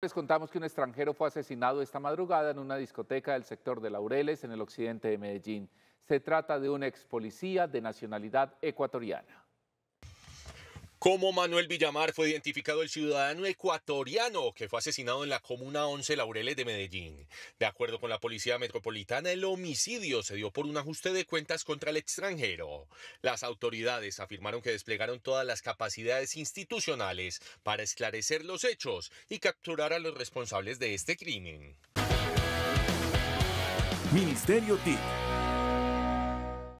Les contamos que un extranjero fue asesinado esta madrugada en una discoteca del sector de Laureles, en el occidente de Medellín. Se trata de un ex policía de nacionalidad ecuatoriana. Como Manuel Villamar fue identificado el ciudadano ecuatoriano que fue asesinado en la Comuna 11 Laureles de Medellín. De acuerdo con la Policía Metropolitana, el homicidio se dio por un ajuste de cuentas contra el extranjero. Las autoridades afirmaron que desplegaron todas las capacidades institucionales para esclarecer los hechos y capturar a los responsables de este crimen. Ministerio TIC